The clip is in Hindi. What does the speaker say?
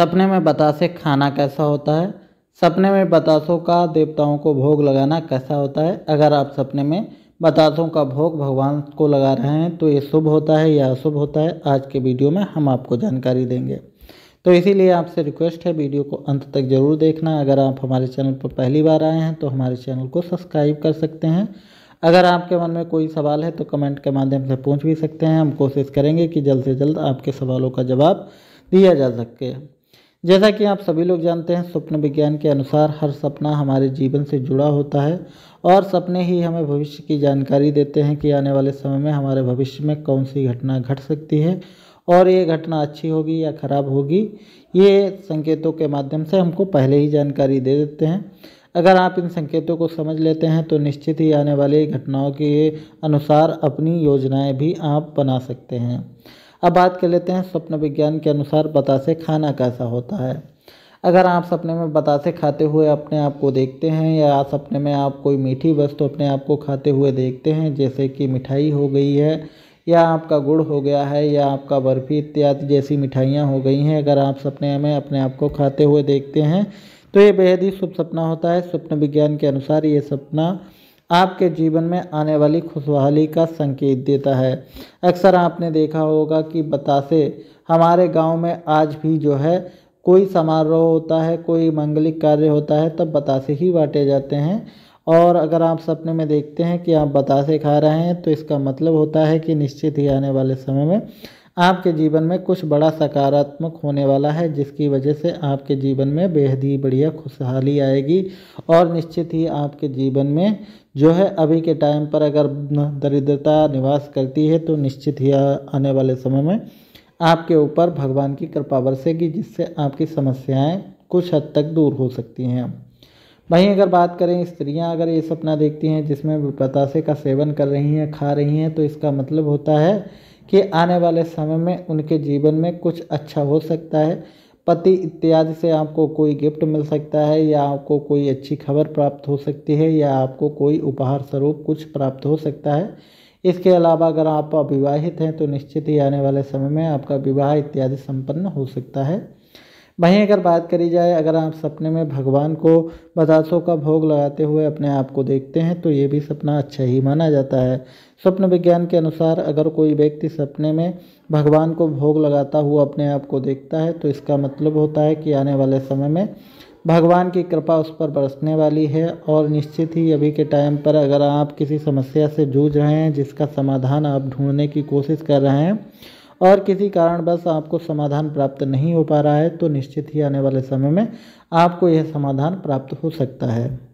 सपने में बतासे खाना कैसा होता है सपने में बतासों का देवताओं को भोग लगाना कैसा होता है अगर आप सपने में बतासों का भोग भगवान को लगा रहे हैं तो ये शुभ होता है या अशुभ होता है आज के वीडियो में हम आपको जानकारी देंगे तो इसीलिए आपसे रिक्वेस्ट है वीडियो को अंत तक जरूर देखना अगर आप हमारे चैनल पर पहली बार आए हैं तो हमारे चैनल को सब्सक्राइब कर सकते हैं अगर आपके मन में कोई सवाल है तो कमेंट के माध्यम से पूछ भी सकते हैं हम कोशिश करेंगे कि जल्द से जल्द आपके सवालों का जवाब दिया जा सके जैसा कि आप सभी लोग जानते हैं स्वप्न विज्ञान के अनुसार हर सपना हमारे जीवन से जुड़ा होता है और सपने ही हमें भविष्य की जानकारी देते हैं कि आने वाले समय में हमारे भविष्य में कौन सी घटना घट सकती है और ये घटना अच्छी होगी या ख़राब होगी ये संकेतों के माध्यम से हमको पहले ही जानकारी दे देते हैं अगर आप इन संकेतों को समझ लेते हैं तो निश्चित ही आने वाली घटनाओं के अनुसार अपनी योजनाएं भी आप बना सकते हैं अब बात कर लेते हैं स्वप्न विज्ञान के अनुसार बतासे खाना कैसा होता है अगर आप सपने में बतासे खाते हुए अपने आप को देखते हैं या सपने में आप कोई मीठी वस्तु अपने आप को खाते हुए देखते हैं जैसे कि मिठाई हो गई है या आपका गुड़ हो गया है या आपका बर्फ़ी इत्यादि जैसी मिठाइयाँ हो गई हैं अगर आप सपने में अपने आप को खाते हुए देखते हैं तो ये बेहद ही शुभ सपना होता है स्वप्न विज्ञान के अनुसार ये सपना आपके जीवन में आने वाली खुशहाली का संकेत देता है अक्सर आपने देखा होगा कि बतासे हमारे गांव में आज भी जो है कोई समारोह होता है कोई मांगलिक कार्य होता है तब बतासे ही बांटे जाते हैं और अगर आप सपने में देखते हैं कि आप बतासे खा रहे हैं तो इसका मतलब होता है कि निश्चित ही आने वाले समय में आपके जीवन में कुछ बड़ा सकारात्मक होने वाला है जिसकी वजह से आपके जीवन में बेहद ही बढ़िया खुशहाली आएगी और निश्चित ही आपके जीवन में जो है अभी के टाइम पर अगर दरिद्रता निवास करती है तो निश्चित ही आने वाले समय में आपके ऊपर भगवान की कृपा बरसेगी जिससे आपकी समस्याएं कुछ हद तक दूर हो सकती हैं वहीं अगर बात करें स्त्रियां अगर ये सपना देखती हैं जिसमें बतासे का सेवन कर रही हैं खा रही हैं तो इसका मतलब होता है कि आने वाले समय में उनके जीवन में कुछ अच्छा हो सकता है पति इत्यादि से आपको कोई गिफ्ट मिल सकता है या आपको कोई अच्छी खबर प्राप्त हो सकती है या आपको कोई उपहार स्वरूप कुछ प्राप्त हो सकता है इसके अलावा अगर आप अविवाहित हैं तो निश्चित ही आने वाले समय में आपका विवाह इत्यादि संपन्न हो सकता है वहीं अगर बात करी जाए अगर आप सपने में भगवान को बतासों का भोग लगाते हुए अपने आप को देखते हैं तो ये भी सपना अच्छा ही माना जाता है स्वप्न विज्ञान के अनुसार अगर कोई व्यक्ति सपने में भगवान को भोग लगाता हुआ अपने आप को देखता है तो इसका मतलब होता है कि आने वाले समय में भगवान की कृपा उस पर बरसने वाली है और निश्चित ही अभी के टाइम पर अगर आप किसी समस्या से जूझ रहे हैं जिसका समाधान आप ढूंढने की कोशिश कर रहे हैं और किसी कारणवश आपको समाधान प्राप्त नहीं हो पा रहा है तो निश्चित ही आने वाले समय में आपको यह समाधान प्राप्त हो सकता है